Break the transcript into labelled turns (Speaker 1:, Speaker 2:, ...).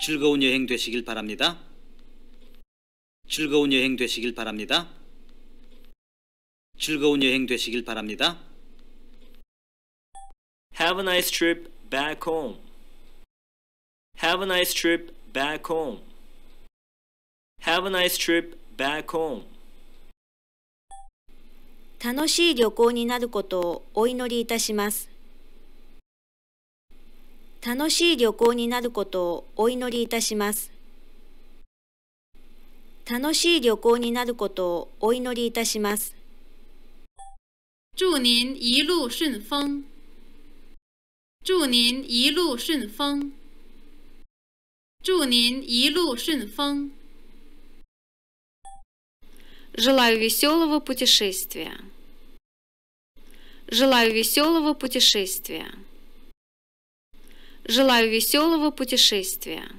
Speaker 1: 즐거운 여행 되시길 바랍니다. 즐거운 여행 되시길 바랍니다. 즐거운 여행 되시길 바랍니다. Have a nice trip back home.
Speaker 2: Have a nice trip back home. Have a nice trip back home.
Speaker 3: 楽しい旅行になることをお祈りいたします。楽しい旅行になることをお祈りいたします。楽しい旅行になることをお祈りいたします。祝您一路顺風。祝您一路顺風。
Speaker 4: 祝您一路顺 Желаю веселого путешествия. Желаю веселого путешествия. Желаю веселого путешествия!